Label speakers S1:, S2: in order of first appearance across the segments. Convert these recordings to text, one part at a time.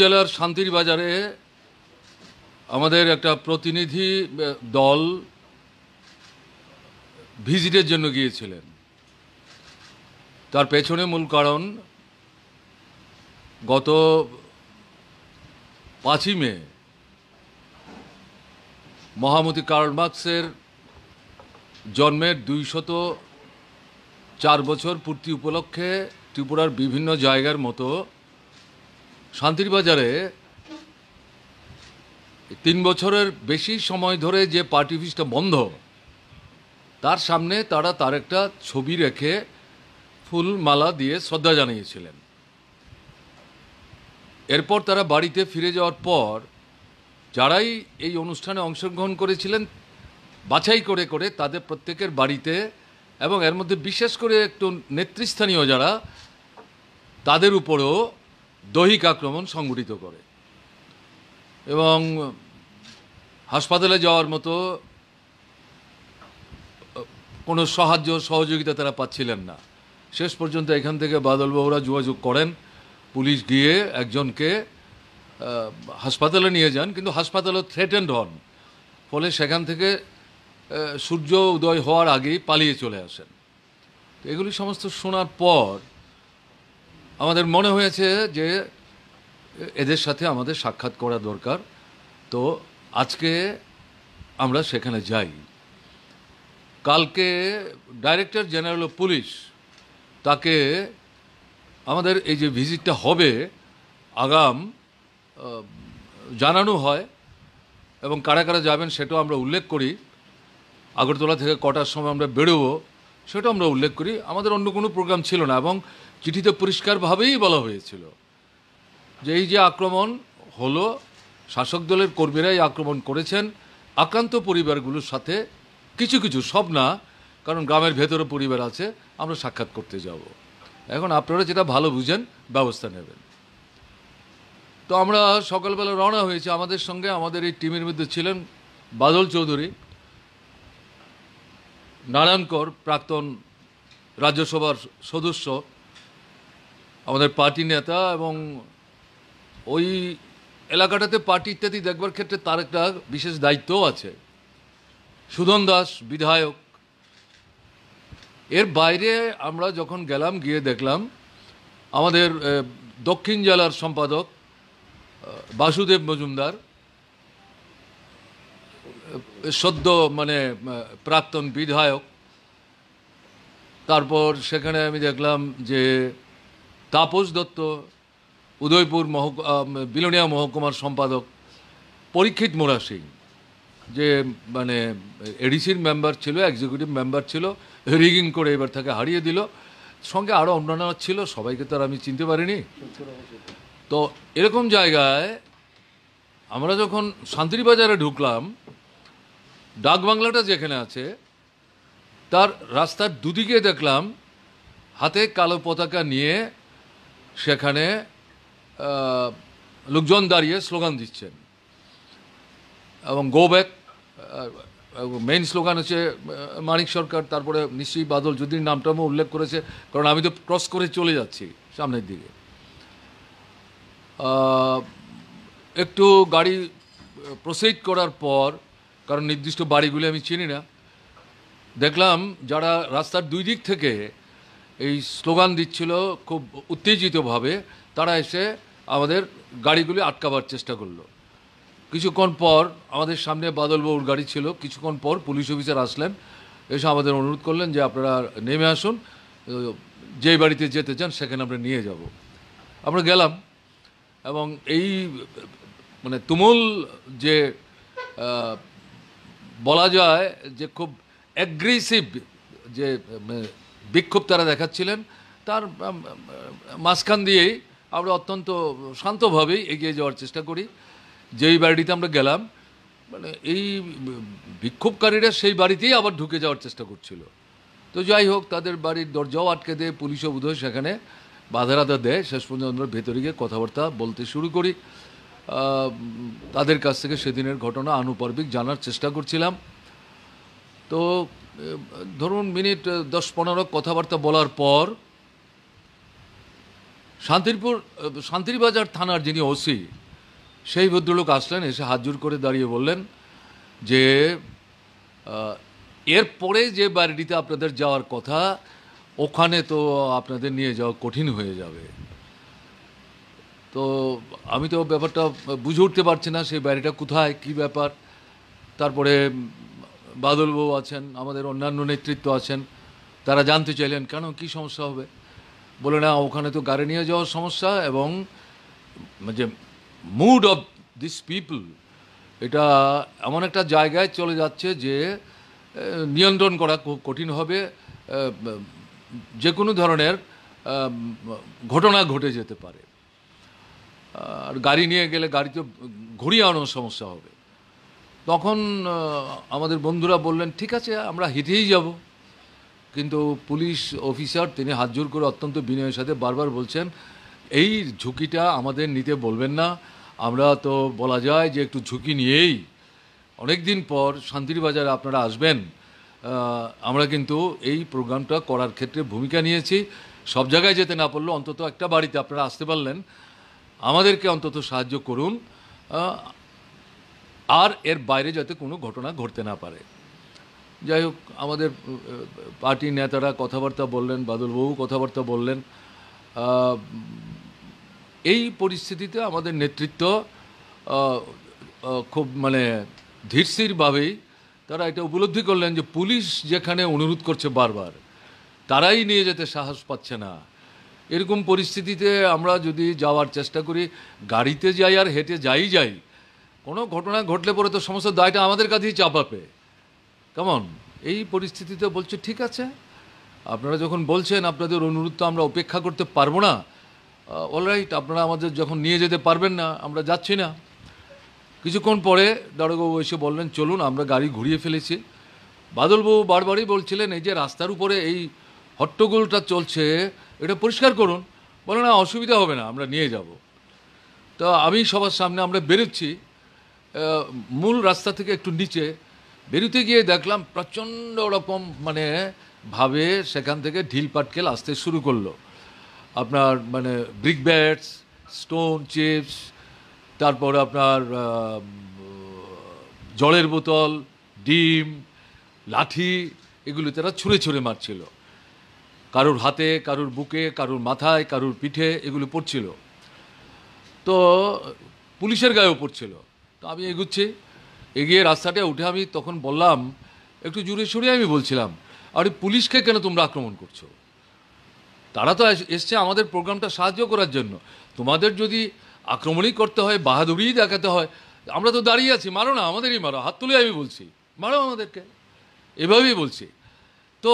S1: জেলার শান্তির বাজারে আমাদের একটা প্রতিনিধি দল ভিজিটের জন্য গিয়েছিলেন তার পেছনে মূল কারণ গত পাঁচই মে মহামতি কার্ল মার্কসের জন্মের শত চার বছর পূর্তি উপলক্ষে ত্রিপুরার বিভিন্ন জায়গার মতো শান্তির বাজারে তিন বছরের বেশি সময় ধরে যে পার্টি অফিসটা বন্ধ তার সামনে তারা তার একটা ছবি রেখে ফুল মালা দিয়ে শ্রদ্ধা জানিয়েছিলেন এরপর তারা বাড়িতে ফিরে যাওয়ার পর যারাই এই অনুষ্ঠানে অংশগ্রহণ করেছিলেন বাছাই করে করে তাদের প্রত্যেকের বাড়িতে এবং এর মধ্যে বিশেষ করে একটু নেতৃস্থানীয় যারা তাদের উপরেও দৈহিক আক্রমণ সংঘটিত করে এবং হাসপাতালে যাওয়ার মতো কোনো সাহায্য সহযোগিতা তারা পাচ্ছিলেন না শেষ পর্যন্ত এখান থেকে বাদলবাবুরা যোগাযোগ করেন পুলিশ গিয়ে একজনকে হাসপাতালে নিয়ে যান কিন্তু হাসপাতালে থ্রেটেন্ড হন ফলে সেখান থেকে সূর্য উদয় হওয়ার আগেই পালিয়ে চলে আসেন এগুলি সমস্ত শোনার পর আমাদের মনে হয়েছে যে এদের সাথে আমাদের সাক্ষাৎ করা দরকার তো আজকে আমরা সেখানে যাই কালকে ডাইরেক্টর জেনারেল অফ পুলিশ তাকে আমাদের এই যে ভিজিটটা হবে আগাম জানানো হয় এবং কারা কারা যাবেন সেটাও আমরা উল্লেখ করি আগরতলা থেকে কটার সময় আমরা বেরোবো সেটাও আমরা উল্লেখ করি আমাদের অন্য কোনো প্রোগ্রাম ছিল না এবং চিঠিতে পরিষ্কারভাবেই বলা হয়েছিল যে এই যে আক্রমণ হলো শাসক দলের কর্মীরাই আক্রমণ করেছেন আক্রান্ত পরিবারগুলোর সাথে কিছু কিছু সব না কারণ গ্রামের ভেতরে পরিবার আছে আমরা সাক্ষাৎ করতে যাব এখন আপনারা যেটা ভালো বুঝেন ব্যবস্থা নেবেন তো আমরা সকালবেলা রওনা হয়েছে আমাদের সঙ্গে আমাদের এই টিমের মধ্যে ছিলেন বাদল চৌধুরী নারায়ণকর প্রাক্তন রাজ্যসভার সদস্য আমাদের পার্টি নেতা এবং ওই এলাকাটাতে পার্টি ইত্যাদি দেখবার ক্ষেত্রে তার একটা বিশেষ দায়িত্বও আছে সুধন দাস বিধায়ক এর বাইরে আমরা যখন গেলাম গিয়ে দেখলাম আমাদের দক্ষিণ জেলার সম্পাদক বাসুদেব মজুমদার সদ্য মানে প্রাক্তন বিধায়ক তারপর সেখানে আমি দেখলাম যে তাপস দত্ত উদয়পুর মহ বিলোনিয়া মহকুমার সম্পাদক পরীক্ষিত মোরা সিং যে মানে এডিসির মেম্বার ছিল এক্সিকিউটিভ মেম্বার ছিল রিগিং করে এবার তাকে হারিয়ে দিল সঙ্গে আরও অন্যান্য ছিল সবাইকে তো আর আমি চিনতে পারিনি তো এরকম জায়গায় আমরা যখন শান্তিবাজারে ঢুকলাম ডাক বাংলাটা যেখানে আছে তার রাস্তার দুদিকে দেখলাম হাতে কালো পতাকা নিয়ে সেখানে লোকজন দাঁড়িয়ে স্লোগান দিচ্ছেন এবং গো ব্যাক মেইন স্লোগান হচ্ছে মানিক সরকার তারপরে নিশ্চয়ই বাদল যদি নামটা উল্লেখ করেছে কারণ আমি তো ক্রস করে চলে যাচ্ছি সামনের দিকে একটু গাড়ি প্রসিড করার পর কারণ নির্দিষ্ট বাড়িগুলি আমি চিনি না দেখলাম যারা রাস্তার দুই দিক থেকে এই স্লোগান দিচ্ছিল খুব উত্তেজিতভাবে তারা এসে আমাদের গাড়িগুলি আটকাবার চেষ্টা করলো কিছুক্ষণ পর আমাদের সামনে বাদলবাবুর গাড়ি ছিল কিছুক্ষণ পর পুলিশ অফিসার আসলেন এসে আমাদের অনুরোধ করলেন যে আপনারা নেমে আসুন যে বাড়িতে যেতে চান সেখানে আমরা নিয়ে যাব আমরা গেলাম এবং এই মানে তুমুল যে বলা যায় যে খুব অ্যাগ্রেসিভ যে মানে বিক্ষোভ তারা দেখাচ্ছিলেন তার মাঝখান দিয়েই আমরা অত্যন্ত শান্তভাবেই এগিয়ে যাওয়ার চেষ্টা করি যেই বাড়িতে আমরা গেলাম মানে এই বিক্ষোভকারীরা সেই বাড়িতেই আবার ঢুকে যাওয়ার চেষ্টা করছিল তো যাই হোক তাদের বাড়ির দরজাও আটকে দেয় পুলিশও বোধহয় সেখানে বাধারাধা দেয় শেষ পর্যন্ত আমরা ভেতরে গিয়ে কথাবার্তা বলতে শুরু করি তাদের কাছ থেকে সেদিনের ঘটনা আনুপর্বিক জানার চেষ্টা করছিলাম তো ধরুন মিনিট দশ পনেরো কথাবার্তা বলার পর শান্তিরপুর শান্তিরবাজার থানার যিনি ওসি সেই ভদ্রলোক আসলেন এসে হাত জোর করে দাঁড়িয়ে বললেন যে এরপরে যে বাড়িটিতে আপনাদের যাওয়ার কথা ওখানে তো আপনাদের নিয়ে যাওয়া কঠিন হয়ে যাবে তো আমি তো ব্যাপারটা বুঝে উঠতে পারছি না সেই বাড়িটা কোথায় কি ব্যাপার তারপরে বাদলবাবু আছেন আমাদের অন্যান্য নেতৃত্ব আছেন তারা জানতে চাইলেন কেন কি সমস্যা হবে বলে না ওখানে তো গাড়ি নিয়ে যাওয়ার সমস্যা এবং যে মুড অফ দিস পিপল এটা এমন একটা জায়গায় চলে যাচ্ছে যে নিয়ন্ত্রণ করা খুব কঠিন হবে যে কোনো ধরনের ঘটনা ঘটে যেতে পারে আর গাড়ি নিয়ে গেলে গাড়ি তো ঘুরিয়ে আনার সমস্যা হবে তখন আমাদের বন্ধুরা বললেন ঠিক আছে আমরা হেঁটেই যাব কিন্তু পুলিশ অফিসার তিনি হাত জোর করে অত্যন্ত বিনয়ের সাথে বারবার বলছেন এই ঝুঁকিটা আমাদের নিতে বলবেন না আমরা তো বলা যায় যে একটু ঝুঁকি নিয়েই অনেক দিন পর শান্তির বাজারে আপনারা আসবেন আমরা কিন্তু এই প্রোগ্রামটা করার ক্ষেত্রে ভূমিকা নিয়েছি সব জায়গায় যেতে না পারলেও অন্তত একটা বাড়িতে আপনারা আসতে পারলেন আমাদেরকে অন্তত সাহায্য করুন আর এর বাইরে যাতে কোনো ঘটনা ঘটতে না পারে যাই হোক আমাদের পার্টির নেতারা কথাবার্তা বললেন বাদলবাবু কথাবার্তা বললেন এই পরিস্থিতিতে আমাদের নেতৃত্ব খুব মানে ধীরস্থিরভাবেই তারা এটা উপলব্ধি করলেন যে পুলিশ যেখানে অনুরোধ করছে বারবার তারাই নিয়ে যেতে সাহস পাচ্ছে না এরকম পরিস্থিতিতে আমরা যদি যাওয়ার চেষ্টা করি গাড়িতে যাই আর হেঁটে যাই যাই কোনো ঘটনা ঘটলে পরে তো সমস্ত দায়টা আমাদের কাছেই চাপাবে কেমন এই পরিস্থিতিতে বলছে ঠিক আছে আপনারা যখন বলছেন আপনাদের অনুরোধ তো আমরা উপেক্ষা করতে পারবো না অলরাইট আপনারা আমাদের যখন নিয়ে যেতে পারবেন না আমরা যাচ্ছি না কিছুক্ষণ পরে দারোগাবু এসে বললেন চলুন আমরা গাড়ি ঘুরিয়ে ফেলেছি বাদলবাবু বারবারই বলছিলেন এই যে রাস্তার উপরে এই হট্টগোলটা চলছে এটা পরিষ্কার করুন বলে না অসুবিধা হবে না আমরা নিয়ে যাব তো আমি সবার সামনে আমরা বেরোচ্ছি মূল রাস্তা থেকে একটু নিচে বেরোতে গিয়ে দেখলাম প্রচণ্ড রকম মানে ভাবে সেখান থেকে ঢিল পাটকেল আসতে শুরু করলো আপনার মানে ব্রিক ব্যাটস স্টোন চিপস তারপর আপনার জলের বোতল ডিম লাঠি এগুলো তারা ছুঁড়ে ছুঁড়ে মারছিল কারোর হাতে কারোর বুকে কারোর মাথায় কারোর পিঠে এগুলো পড়ছিল তো পুলিশের গায়েও পড়ছিল তো আমি এগুচ্ছি এগিয়ে রাস্তাটা উঠে আমি তখন বললাম একটু জুড়ে সুরে আমি বলছিলাম আরে পুলিশকে কেন তোমরা আক্রমণ করছো তারা তো এসছে আমাদের প্রোগ্রামটা সাহায্য করার জন্য তোমাদের যদি আক্রমণই করতে হয় বাহাদুরিই দেখাতে হয় আমরা তো দাঁড়িয়ে আছি মারো না আমাদেরই মারো হাত তুলে আমি বলছি মারো আমাদেরকে এভাবেই বলছি তো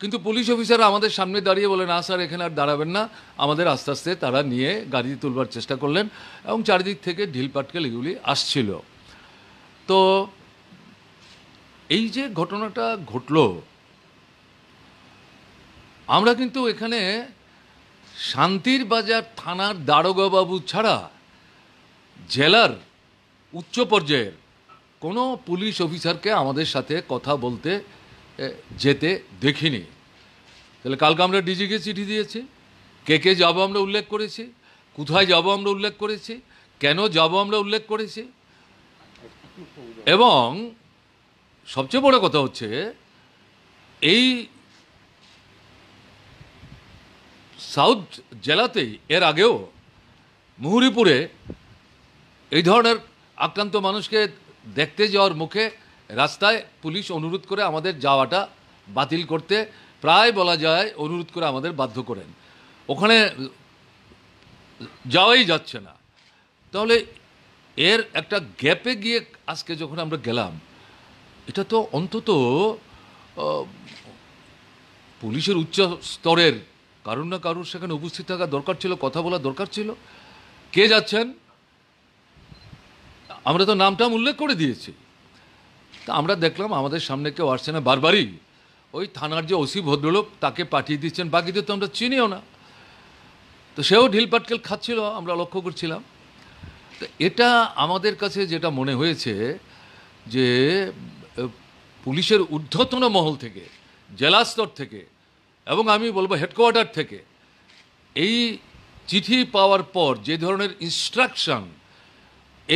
S1: কিন্তু পুলিশ অফিসার আমাদের সামনে দাঁড়িয়ে বলেন না স্যার এখানে আর দাঁড়াবেন না আমাদের আস্তে আস্তে তারা নিয়ে গাড়ি তুলবার চেষ্টা করলেন এবং চারিদিক থেকে ঢিল পাটকেল এগুলি আসছিল তো এই যে ঘটনাটা ঘটল আমরা কিন্তু এখানে শান্তির বাজার থানার বাবু ছাড়া জেলার উচ্চ পর্যায়ের কোনো পুলিশ অফিসারকে আমাদের সাথে কথা বলতে যেতে দেখিনি তাহলে কালকে আমরা ডিজিকে চিঠি দিয়েছি কে কে যাবো আমরা উল্লেখ করেছি কোথায় যাবো আমরা উল্লেখ করেছি কেন যাবো আমরা উল্লেখ করেছি এবং সবচেয়ে বড় কথা হচ্ছে এই সাউথ জেলাতেই এর আগেও মুহুরিপুরে এই ধরনের আক্রান্ত মানুষকে দেখতে যাওয়ার মুখে রাস্তায় পুলিশ অনুরোধ করে আমাদের যাওয়াটা বাতিল করতে প্রায় বলা যায় অনুরোধ করে আমাদের বাধ্য করেন ওখানে যাওয়াই যাচ্ছে না তাহলে এর একটা গ্যাপে গিয়ে আজকে যখন আমরা গেলাম এটা তো অন্তত পুলিশের উচ্চ স্তরের কারুর না কারুর সেখানে উপস্থিত থাকা দরকার ছিল কথা বলা দরকার ছিল কে যাচ্ছেন আমরা তো নামটাম উল্লেখ করে দিয়েছি তা আমরা দেখলাম আমাদের সামনে কেউ আসছে না বারবারই ওই থানার যে ওসি ভদ্রলোক তাকে পাঠিয়ে দিচ্ছেন বাকিদের তো আমরা চিনিও না তো সেও ঢিলপাটকেল খাচ্ছিল আমরা লক্ষ্য করছিলাম তো এটা আমাদের কাছে যেটা মনে হয়েছে যে পুলিশের ঊর্ধ্বতন মহল থেকে জেলা স্তর থেকে এবং আমি বলবো হেডকোয়ার্টার থেকে এই চিঠি পাওয়ার পর যে ধরনের ইনস্ট্রাকশন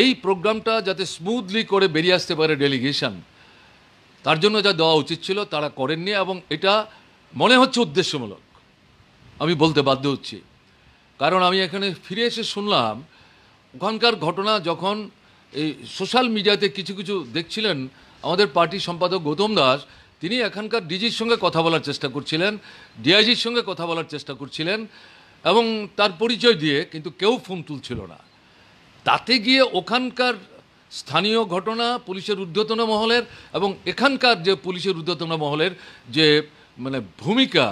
S1: এই প্রোগ্রামটা যাতে স্মুথলি করে বেরিয়ে আসতে পারে ডেলিগেশন তার জন্য যা দেওয়া উচিত ছিল তারা করেননি এবং এটা মনে হচ্ছে উদ্দেশ্যমূলক আমি বলতে বাধ্য হচ্ছি কারণ আমি এখানে ফিরে এসে শুনলাম ওখানকার ঘটনা যখন এই সোশ্যাল মিডিয়াতে কিছু কিছু দেখছিলেন আমাদের পার্টি সম্পাদক গৌতম দাস তিনি এখানকার ডিজির সঙ্গে কথা বলার চেষ্টা করছিলেন ডিআইজির সঙ্গে কথা বলার চেষ্টা করছিলেন এবং তার পরিচয় দিয়ে কিন্তু কেউ ফোন তুলছিল না তাতে গিয়ে ওখানকার স্থানীয় ঘটনা পুলিশের ঊর্ধ্বতন মহলের এবং এখানকার যে পুলিশের ঊর্ধ্বতন মহলের যে মানে ভূমিকা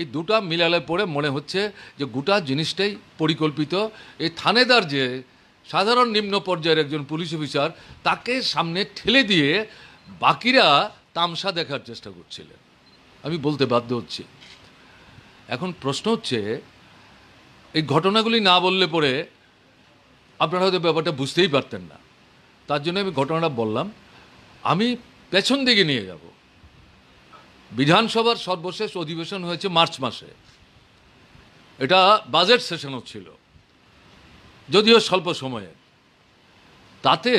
S1: এই দুটা মিলালে পড়ে মনে হচ্ছে যে গোটা জিনিসটাই পরিকল্পিত এই থানেদার যে সাধারণ নিম্ন পর্যায়ের একজন পুলিশ অফিসার তাকে সামনে ঠেলে দিয়ে বাকিরা তামসা দেখার চেষ্টা করছিলেন আমি বলতে বাধ্য হচ্ছি এখন প্রশ্ন হচ্ছে এই ঘটনাগুলি না বললে পরে আপনারা হয়তো ব্যাপারটা বুঝতেই পারতেন না তার জন্য আমি ঘটনাটা বললাম আমি পেছন দিকে নিয়ে যাব বিধানসভার সর্বশেষ অধিবেশন হয়েছে মার্চ মাসে এটা বাজেট সেশন হচ্ছিল যদিও স্বল্প সময়ে তাতে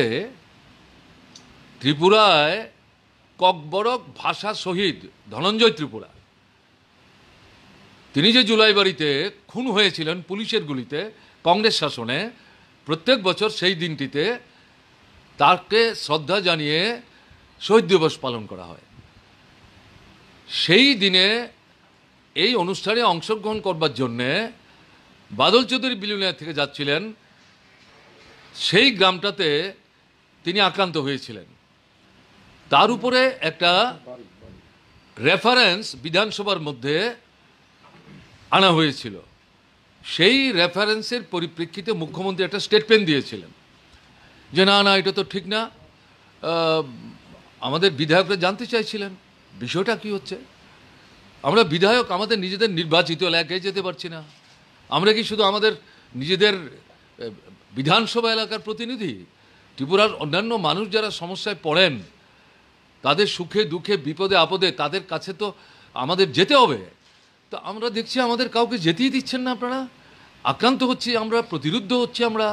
S1: ত্রিপুরায় ককবরক ভাষা শহীদ ধনঞ্জয় ত্রিপুরা তিনি যে জুলাই বাড়িতে খুন হয়েছিলেন পুলিশের গুলিতে কংগ্রেস শাসনে প্রত্যেক বছর সেই দিনটিতে তাকে শ্রদ্ধা জানিয়ে শহীদ দিবস পালন করা হয় সেই দিনে এই অনুষ্ঠানে অংশগ্রহণ করবার জন্যে বাদল চৌধুরী বিলুনিয়া থেকে যাচ্ছিলেন সেই গ্রামটাতে তিনি আক্রান্ত হয়েছিলেন তার উপরে একটা রেফারেন্স বিধানসভার মধ্যে আনা হয়েছিল সেই রেফারেন্সের পরিপ্রেক্ষিতে মুখ্যমন্ত্রী একটা স্টেটমেন্ট দিয়েছিলেন যে না না এটা তো ঠিক না আমাদের বিধায়করা জানতে চাইছিলেন বিষয়টা কি হচ্ছে আমরা বিধায়ক আমাদের নিজেদের নির্বাচিত এলাকায় যেতে পারছি না আমরা কি শুধু আমাদের নিজেদের বিধানসভা এলাকার প্রতিনিধি ত্রিপুরার অন্যান্য মানুষ যারা সমস্যায় পড়েন তাদের সুখে দুঃখে বিপদে আপদে তাদের কাছে তো আমাদের যেতে হবে তো আমরা দেখছি আমাদের কাউকে যেতেই দিচ্ছেন না আপনারা আক্রান্ত হচ্ছি আমরা প্রতিরুদ্ধ হচ্ছি আমরা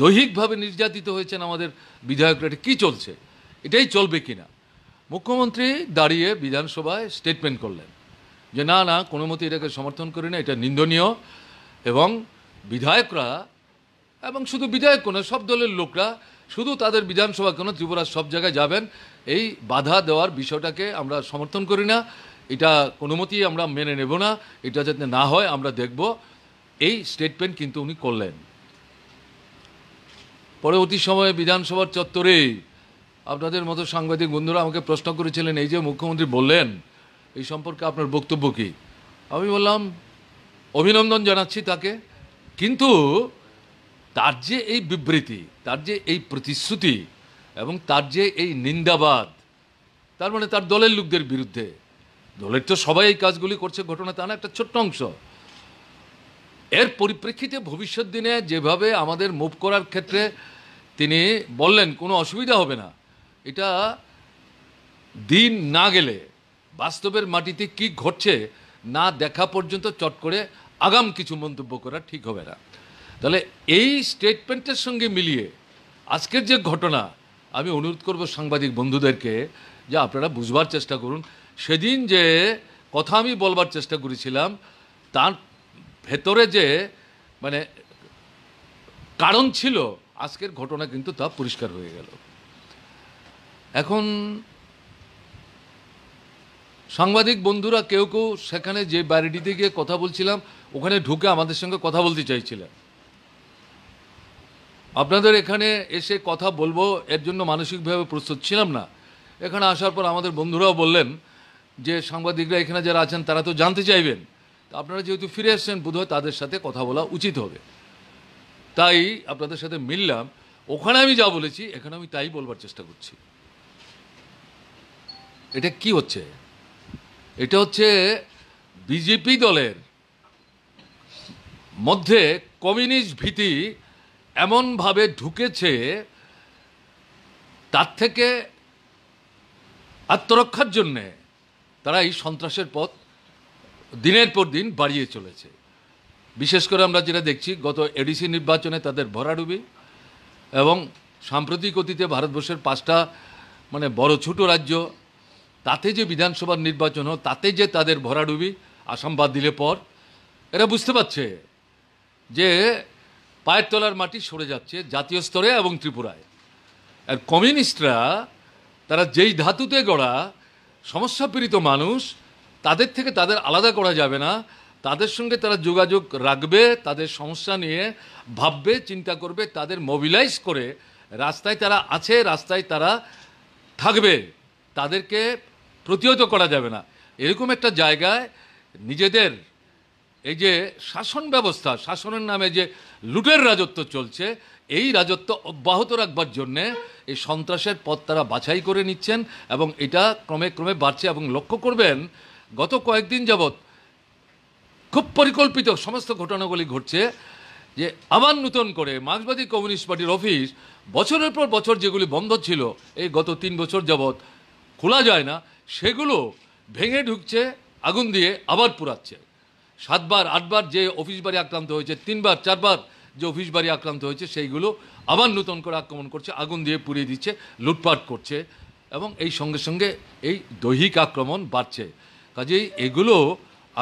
S1: দৈহিকভাবে নির্যাতিত হয়েছেন আমাদের বিধায়করা এটা কী চলছে এটাই চলবে কি না মুখ্যমন্ত্রী দাঁড়িয়ে বিধানসভায় স্টেটমেন্ট করলেন যে না না কোনো মতে এটাকে সমর্থন করি না এটা নিন্দনীয় এবং বিধায়করা এবং শুধু বিধায়ক কোনো সব দলের লোকরা শুধু তাদের বিধানসভা কেন ত্রিপুরার সব জায়গায় যাবেন এই বাধা দেওয়ার বিষয়টাকে আমরা সমর্থন করি না এটা কোনো মতেই আমরা মেনে নেব না এটা যাতে না হয় আমরা দেখব এই স্টেটমেন্ট কিন্তু উনি করলেন পরবর্তী সময়ে বিধানসভার চত্বরে আপনাদের মতো সাংবাদিক বন্ধুরা আমাকে প্রশ্ন করেছিলেন এই যে মুখ্যমন্ত্রী বললেন এই সম্পর্কে আপনার বক্তব্য কী আমি বললাম অভিনন্দন জানাচ্ছি তাকে কিন্তু তার যে এই বিবৃতি তার যে এই প্রতিশ্রুতি এবং তার যে এই নিন্দাবাদ তার মানে তার দলের লোকদের বিরুদ্ধে দলের তো সবাই এই কাজগুলি করছে ঘটনা তা না একটা ছোট্ট অংশ এর পরিপ্রেক্ষিতে ভবিষ্যৎ দিনে যেভাবে আমাদের মুভ করার ক্ষেত্রে তিনি বললেন কোনো অসুবিধা হবে না এটা দিন না গেলে বাস্তবের মাটিতে কি ঘটছে না দেখা পর্যন্ত চট করে আগাম কিছু মন্তব্য করা ঠিক হবে না তাহলে এই স্টেটমেন্টের সঙ্গে মিলিয়ে আজকের যে ঘটনা আমি অনুরোধ করব সাংবাদিক বন্ধুদেরকে যে আপনারা বুঝবার চেষ্টা করুন সেদিন যে কথা আমি বলবার চেষ্টা করেছিলাম তার ভেতরে যে মানে কারণ ছিল আজকের ঘটনা কিন্তু তা পরিষ্কার হয়ে গেল এখন সাংবাদিক বন্ধুরা কেউ কেউ সেখানে যে বাড়িটিতে গিয়ে কথা বলছিলাম ওখানে ঢুকে আমাদের সঙ্গে কথা বলতে চাইছিলেন আপনাদের এখানে এসে কথা বলবো এর জন্য মানসিকভাবে প্রস্তুত ছিলাম না এখানে আসার পর আমাদের বন্ধুরাও বললেন যে সাংবাদিকরা এখানে যারা আছেন তারা তো জানতে চাইবেন আপনারা যেহেতু ফিরে এসছেন বোধ তাদের সাথে কথা বলা উচিত হবে তাই আপনাদের সাথে মিললাম ওখানে আমি যা বলেছি এখানে আমি তাই বলবার চেষ্টা করছি এটা কি হচ্ছে এটা হচ্ছে বিজেপি দলের মধ্যে কমিউনিস্ট ভীতি এমনভাবে ঢুকেছে তার থেকে আত্মরক্ষার জন্যে তারা এই সন্ত্রাসের পথ দিনের পর দিন বাড়িয়ে চলেছে বিশেষ করে আমরা যেটা দেখছি গত এডিসি নির্বাচনে তাদের ভরাডুবি এবং সাম্প্রতিক অতীতে ভারতবর্ষের পাঁচটা মানে বড় ছোট রাজ্য তাতে যে বিধানসভার নির্বাচন হয় তাতে যে তাদের ভরাডুবি আসাম বাদ দিলে পর এরা বুঝতে পারছে যে পায়ের তলার মাটি সরে যাচ্ছে জাতীয় স্তরে এবং ত্রিপুরায় আর কমিউনিস্টরা তারা যেই ধাতুতে গড়া সমস্যাপীড়িত মানুষ তাদের থেকে তাদের আলাদা করা যাবে না তাদের সঙ্গে তারা যোগাযোগ রাখবে তাদের সমস্যা নিয়ে ভাববে চিন্তা করবে তাদের মোবিলাইজ করে রাস্তায় তারা আছে রাস্তায় তারা থাকবে তাদেরকে প্রতিহত করা যাবে না এরকম একটা জায়গায় নিজেদের এই যে শাসন ব্যবস্থা শাসনের নামে যে লুটের রাজত্ব চলছে এই রাজত্ব অব্যাহত রাখবার জন্যে এই সন্ত্রাসের পথ তারা বাছাই করে নিচ্ছেন এবং এটা ক্রমে ক্রমে বাড়ছে এবং লক্ষ্য করবেন গত কয়েকদিন যাবৎ খুব পরিকল্পিত সমস্ত ঘটনাগুলি ঘটছে যে আবার নূতন করে মার্ক্সবাদী কমিউনিস্ট পার্টির অফিস বছরের পর বছর যেগুলি বন্ধ ছিল এই গত তিন বছর যাবৎ খোলা যায় না সেগুলো ভেঙে ঢুকছে আগুন দিয়ে আবার পুরাচ্ছে সাতবার আটবার যে অফিস বাড়ি আক্রান্ত হয়েছে তিনবার চারবার যে অফিস বাড়ি আক্রান্ত হয়েছে সেইগুলো আবার নতুন করে আক্রমণ করছে আগুন দিয়ে পুড়িয়ে দিচ্ছে লুটপাট করছে এবং এই সঙ্গে সঙ্গে এই দৈহিক আক্রমণ বাড়ছে কাজেই এগুলো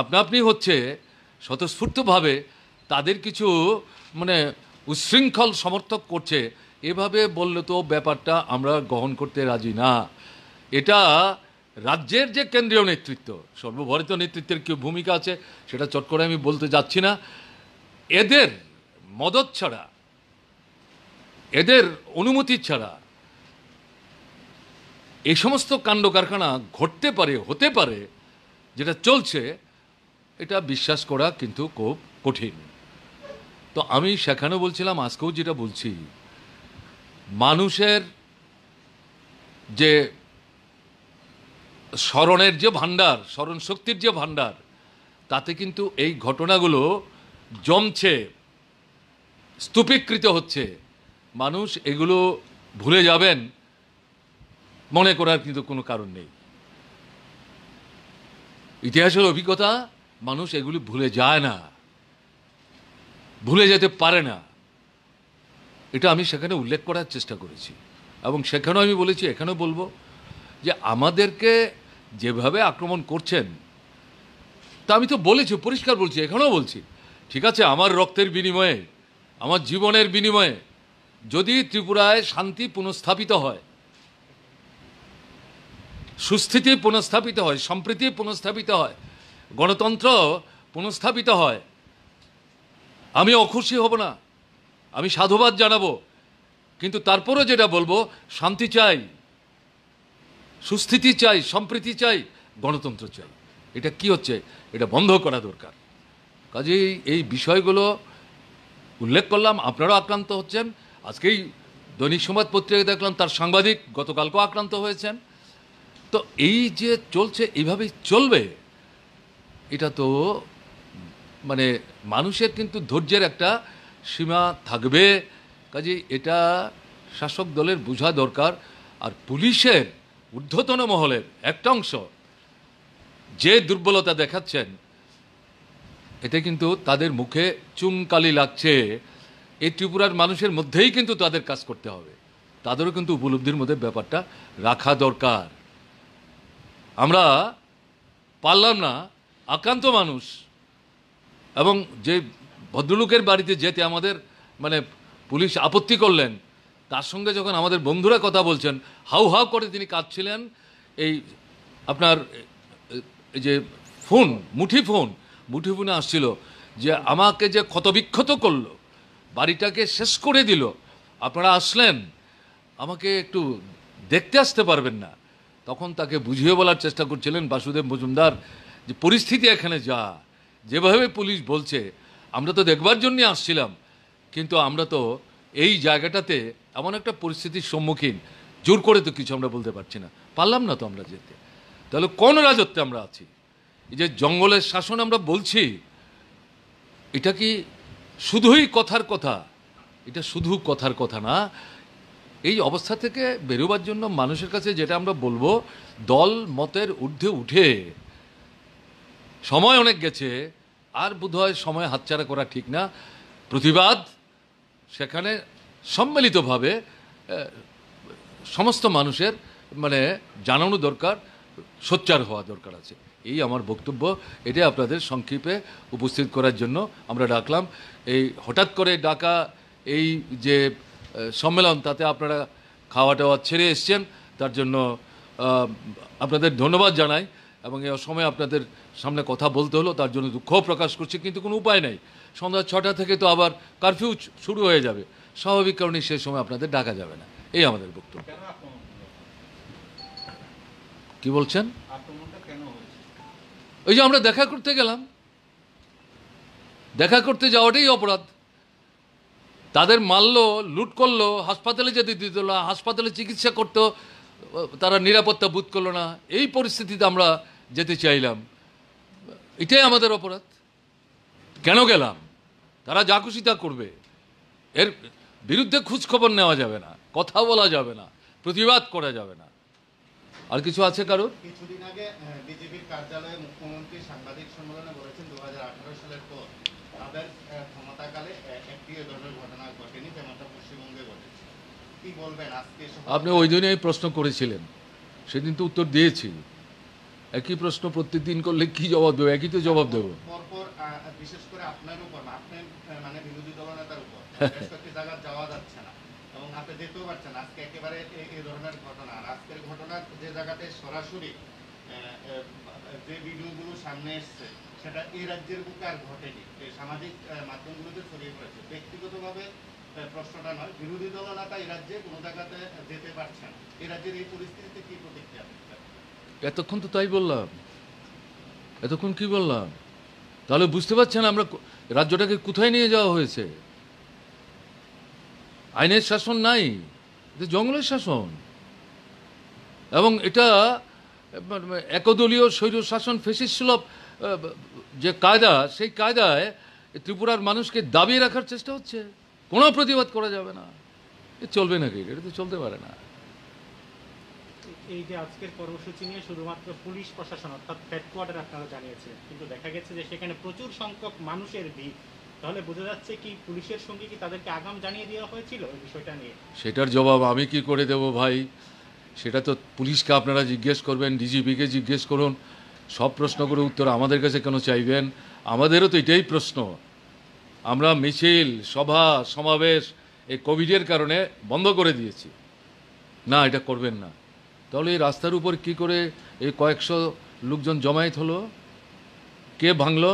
S1: আপনা আপনি হচ্ছে স্বতঃস্ফূর্তভাবে তাদের কিছু মানে উচ্ছৃঙ্খল সমর্থক করছে এভাবে বললে তো ব্যাপারটা আমরা গ্রহণ করতে রাজি না এটা রাজ্যের যে কেন্দ্রীয় নেতৃত্ব সর্বভারতীয় নেতৃত্বের কি ভূমিকা আছে সেটা চট করে আমি বলতে যাচ্ছি না এদের মদত ছাড়া এদের অনুমতি ছাড়া এই সমস্ত কাণ্ড কারখানা ঘটতে পারে হতে পারে যেটা চলছে এটা বিশ্বাস করা কিন্তু খুব কঠিন তো আমি সেখানে বলছিলাম আজকেও যেটা বলছি মানুষের যে স্মরণের যে ভাণ্ডার স্মরণ শক্তির যে ভাণ্ডার তাতে কিন্তু এই ঘটনাগুলো জমছে স্তূপীকৃত হচ্ছে মানুষ এগুলো ভুলে যাবেন মনে করার কিন্তু কোনো কারণ নেই ইতিহাসের অভিজ্ঞতা মানুষ এগুলি ভুলে যায় না ভুলে যেতে পারে না এটা আমি সেখানে উল্লেখ করার চেষ্টা করেছি এবং সেখানেও আমি বলেছি এখানেও বলবো যে আমাদেরকে যেভাবে আক্রমণ করছেন তা আমি তো বলেছি পরিষ্কার বলছি এখনও বলছি ঠিক আছে আমার রক্তের বিনিময়ে আমার জীবনের বিনিময়ে যদি ত্রিপুরায় শান্তি পুনঃস্থাপিত হয় সুস্থিতি পুনঃস্থাপিত হয় সম্প্রীতি পুনঃস্থাপিত হয় গণতন্ত্র পুনঃস্থাপিত হয় আমি অখুশি হব না আমি সাধুবাদ জানাবো কিন্তু তারপরও যেটা বলবো শান্তি চাই সুস্থিতি চাই সম্প্রীতি চাই গণতন্ত্র চাই এটা কি হচ্ছে এটা বন্ধ করা দরকার কাজেই এই বিষয়গুলো উল্লেখ করলাম আপনারাও আক্রান্ত হচ্ছেন আজকেই দৈনিক সংবাদ পত্রিকায় দেখলাম তার সাংবাদিক গতকালকেও আক্রান্ত হয়েছেন তো এই যে চলছে এইভাবেই চলবে এটা তো মানে মানুষের কিন্তু ধৈর্যের একটা সীমা থাকবে কাজে এটা শাসক দলের বোঝা দরকার আর পুলিশের ঊর্ধ্বতন মহলের একটা অংশ যে দুর্বলতা দেখাচ্ছেন এতে কিন্তু তাদের মুখে চুনকালি লাগছে এই ত্রিপুরার মানুষের মধ্যেই কিন্তু তাদের কাজ করতে হবে তাদেরও কিন্তু উপলব্ধির মধ্যে ব্যাপারটা রাখা দরকার আমরা পারলাম না আক্রান্ত মানুষ এবং যে ভদ্রলোকের বাড়িতে যেতে আমাদের মানে পুলিশ আপত্তি করলেন তার সঙ্গে যখন আমাদের বন্ধুরা কথা বলছেন হাউ হাউ করে তিনি কাঁদছিলেন এই আপনার যে ফোন মুঠি ফোন মুঠি ফোনে আসছিল যে আমাকে যে ক্ষতবিক্ষত করলো বাড়িটাকে শেষ করে দিল আপনারা আসলেন আমাকে একটু দেখতে আসতে পারবেন না তখন তাকে বুঝিয়ে বলার চেষ্টা করছিলেন বাসুদেব মজুমদার যে পরিস্থিতি এখানে যা যেভাবে পুলিশ বলছে আমরা তো দেখবার জন্যে আসছিলাম কিন্তু আমরা তো এই জায়গাটাতে এমন একটা পরিস্থিতির সম্মুখীন জোর করে তো কিছু আমরা বলতে পারছি না পারলাম না তো আমরা যেতে তাহলে কোন রাজত্বে আমরা আছি এই যে জঙ্গলের শাসন আমরা বলছি এটা কি শুধুই কথার কথা এটা শুধু কথার কথা না এই অবস্থা থেকে বেরোবার জন্য মানুষের কাছে যেটা আমরা বলবো দল মতের ঊর্ধ্বে উঠে সময় অনেক গেছে আর বোধ সময় হাতছাড়া করা ঠিক না প্রতিবাদ সেখানে সম্মিলিতভাবে সমস্ত মানুষের মানে জানানো দরকার সোচ্চার হওয়া দরকার আছে এই আমার বক্তব্য এটা আপনাদের সংক্ষেপে উপস্থিত করার জন্য আমরা ডাকলাম এই হঠাৎ করে ডাকা এই যে সম্মেলন তাতে আপনারা খাওয়া টাওয়া ছেড়ে এসছেন তার জন্য আপনাদের ধন্যবাদ জানাই এবং এ সময় আপনাদের সামনে কথা বলতে হলো তার জন্য দুঃখ প্রকাশ করছি কিন্তু কোনো উপায় নাই সন্ধ্যা ছটা থেকে তো আবার কারফিউ শুরু হয়ে যাবে স্বাভাবিক কারণে সে সময় আপনাদের ডাকা যাবে না এই আমাদের বক্তব্য কি বলছেন ওই যে আমরা দেখা করতে গেলাম দেখা করতে যাওয়াটাই অপরাধ তাদের মারলো লুট করলো হাসপাতালে যেতে দিত না হাসপাতালে চিকিৎসা করতো তারা নিরাপত্তা বোধ করলো না এই পরিস্থিতিতে আমরা যেতে চাইলাম এটাই আমাদের অপরাধ কেন গেলাম তারা যা খুশি তা করবে এর বিরুদ্ধে খোঁজখবর নেওয়া যাবে না কথা বলা যাবে না প্রতিবাদ করা যাবে না আর কিছু আছে কারো কিছুদিন আগে বিজেপির কার্যালয়ে মুখ্যমন্ত্রী সাংবাদিক সম্মেলনে বলেছেন দু সালের পর তাদের ক্ষমতাকালে একটি ধরনের ঘটনা ঘটেনি যেমনটা পশ্চিমবঙ্গে ঘটেছে কি বলবেন আজকে আপনি ওই দিনে প্রশ্ন করেছিলেন সেদিন তো উত্তর দিয়েছি একই প্রশ্ন প্রতিদিন করলে কি জবাব দেবো একই তো জবাব দেবো বিশেষ করে আপনার উপর আপনার মানে বিরোধী দল নেতার উপর যেতেও না আজকে একেবারে এই ধরনের ঘটনা আর আজকের ঘটনা যে জায়গাতে সরাসরি যে ভিডিওগুলো সামনে এসছে সেটা এই রাজ্যের বুকে আর ঘটেনি সামাজিক মাধ্যমগুলোতে ছড়িয়ে পড়েছে ব্যক্তিগতভাবে প্রশ্নটা নয় বিরোধী দল দলনেতা এই রাজ্যে কোনো জায়গাতে যেতে পারছে না এই রাজ্যের এই পরিস্থিতিতে কি প্রতিক্রিয়া এতক্ষণ তো তাই বললাম এতক্ষণ কি বললাম তাহলে বুঝতে পারছেন আমরা রাজ্যটাকে কোথায় নিয়ে যাওয়া হয়েছে আইনের শাসন নাই যে জঙ্গলের শাসন এবং এটা একদলীয় স্বৈর শাসন ফেসিসসুলভ যে কায়দা সেই কায়দায় ত্রিপুরার মানুষকে দাবিয়ে রাখার চেষ্টা হচ্ছে কোনো প্রতিবাদ করা যাবে না এ চলবে নাকি এটা তো চলতে পারে না এই যে আজকের কর্মসূচি নিয়ে শুধুমাত্র পুলিশ প্রশাসন অর্থাৎ হেডকোয়ার্টার আপনারা কিন্তু দেখা গেছে যে সেখানে প্রচুর সংখ্যক মানুষের ভিড় তাহলে বোঝা যাচ্ছে কি পুলিশের সঙ্গে কি তাদেরকে আগাম জানিয়ে দেওয়া হয়েছিল বিষয়টা নিয়ে সেটার জবাব আমি কি করে দেব ভাই সেটা তো পুলিশকে আপনারা জিজ্ঞেস করবেন ডিজিপিকে জিজ্ঞেস করুন সব প্রশ্ন করে উত্তর আমাদের কাছে কেন চাইবেন আমাদেরও তো এটাই প্রশ্ন আমরা মিছিল সভা সমাবেশ এই কোভিডের কারণে বন্ধ করে দিয়েছি না এটা করবেন না তাহলে এই রাস্তার উপর কি করে এই কয়েকশো লোকজন জমায়েত হলো কে ভাঙল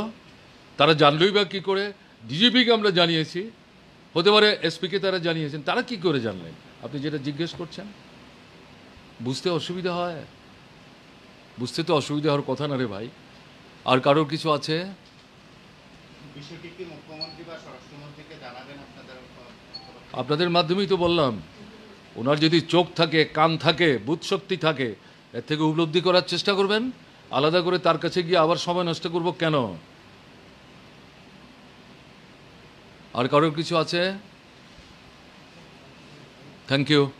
S1: তারা জানলই বা কী করে ডিজিপিকে আমরা জানিয়েছি হতে পারে এসপিকে তারা জানিয়েছেন তারা কি করে জানলেন আপনি যেটা জিজ্ঞেস করছেন বুঝতে অসুবিধা হয় বুঝতে তো অসুবিধা হওয়ার কথা না রে ভাই আর কারোর কিছু আছে আপনাদের মাধ্যমেই তো বললাম ওনার যদি চোখ থাকে কান থাকে বুধ শক্তি থাকে এর থেকে উপলব্ধি করার চেষ্টা করবেন আলাদা করে তার কাছে গিয়ে আবার সময় নষ্ট করব কেন আর কারোর কিছু আছে থ্যাংক ইউ